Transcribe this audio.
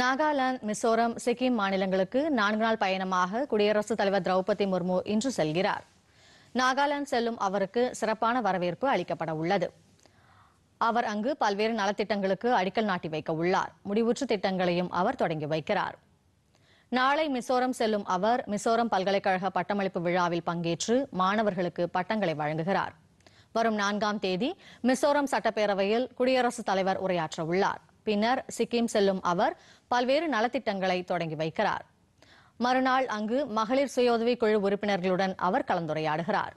நாகாலாந்து மிசோரம் சிக்கிம் மாநிலங்களுக்கு நான்கு நாள் பயணமாக குடியரசுத் தலைவர் திரௌபதி முர்மு இன்று செல்கிறார் நாகாலாந்து செல்லும் அவருக்கு சிறப்பான வரவேற்பு அளிக்கப்பட உள்ளது அவர் அங்கு பல்வேறு நலத்திட்டங்களுக்கு அடிக்கல் நாட்டி வைக்க உள்ளார் முடிவுற்று திட்டங்களையும் அவர் தொடங்கி வைக்கிறார் நாளை மிசோரம் செல்லும் அவர் மிசோரம் பல்கலைக்கழக பட்டமளிப்பு விழாவில் பங்கேற்று மாணவர்களுக்கு பட்டங்களை வழங்குகிறார் வரும் நான்காம் தேதி மிசோரம் சட்டப்பேரவையில் குடியரசுத் தலைவர் உரையாற்ற உள்ளார் பின்னர் சிக்கிம் செல்லும் அவர் பல்வேறு நலத்திட்டங்களை தொடங்கி வைக்கிறார் மறுநாள் அங்கு மகளிர் சுய உதவிக்குழு குழு உறுப்பினர்களுடன் அவர் கலந்துரையாடுகிறார்